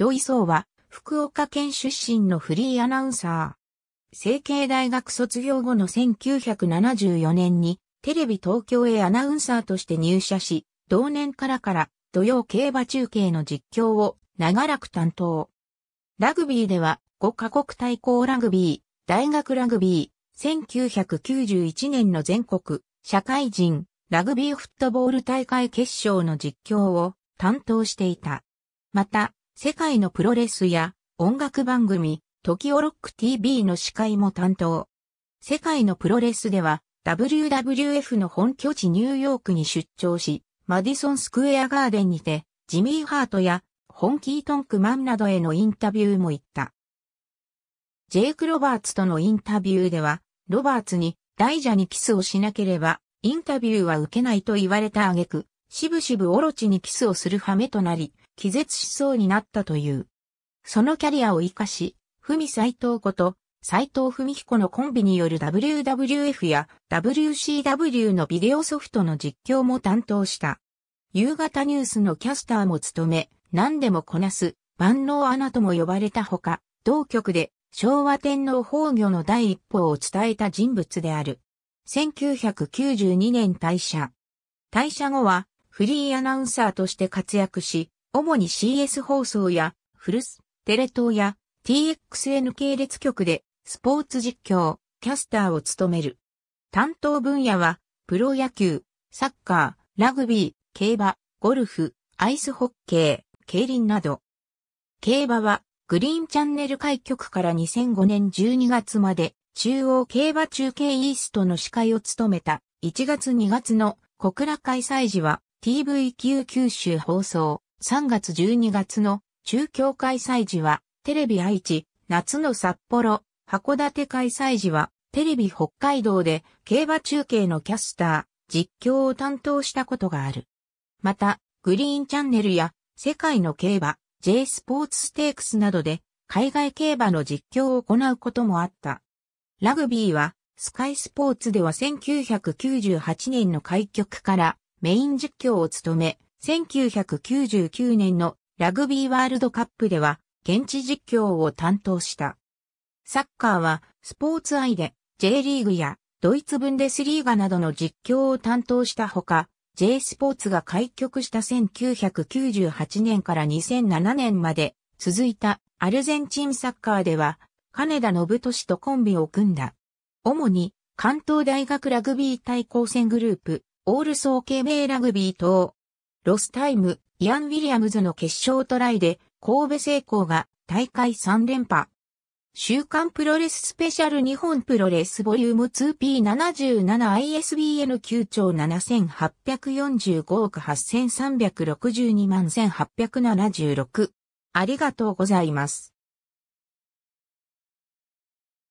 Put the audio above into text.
土井壮は、福岡県出身のフリーアナウンサー。成形大学卒業後の1974年に、テレビ東京へアナウンサーとして入社し、同年からから土曜競馬中継の実況を長らく担当。ラグビーでは5カ国対抗ラグビー、大学ラグビー、1991年の全国社会人ラグビーフットボール大会決勝の実況を担当していた。また、世界のプロレスや音楽番組、トキオロック TV の司会も担当。世界のプロレスでは WWF の本拠地ニューヨークに出張し、マディソンスクエアガーデンにて、ジミー・ハートやホンキー・トンクマンなどへのインタビューも行った。ジェイク・ロバーツとのインタビューでは、ロバーツに大蛇にキスをしなければ、インタビューは受けないと言われた挙句、しぶしぶオロチにキスをする羽目となり、気絶しそうになったという。そのキャリアを活かし、文斎藤こと斎藤文彦のコンビによる WWF や WCW のビデオソフトの実況も担当した。夕方ニュースのキャスターも務め、何でもこなす万能アナとも呼ばれたほか、同局で昭和天皇崩御の第一報を伝えた人物である。1992年退社。退社後はフリーアナウンサーとして活躍し、主に CS 放送や、フルス、テレ東や TXN 系列局でスポーツ実況、キャスターを務める。担当分野は、プロ野球、サッカー、ラグビー、競馬、ゴルフ、アイスホッケー、競輪など。競馬は、グリーンチャンネル開局から2005年12月まで、中央競馬中継イーストの司会を務めた1月2月の小倉開催時は TVQ 九州放送。3月12月の中京開催時はテレビ愛知、夏の札幌、函館開催時はテレビ北海道で競馬中継のキャスター、実況を担当したことがある。また、グリーンチャンネルや世界の競馬、J スポーツステークスなどで海外競馬の実況を行うこともあった。ラグビーはスカイスポーツでは1998年の開局からメイン実況を務め、1999年のラグビーワールドカップでは現地実況を担当した。サッカーはスポーツ愛で J リーグやドイツブンデスリーガなどの実況を担当したほか、J スポーツが開局した1998年から2007年まで続いたアルゼンチンサッカーでは、金田信俊とコンビを組んだ。主に関東大学ラグビー対抗戦グループ、オール総ベ名ラグビー等、ロスタイム、イアン・ウィリアムズの決勝トライで、神戸成功が大会3連覇。週刊プロレススペシャル日本プロレスボリューム 2P77ISBN 9兆7845億8362万1876。ありがとうございます。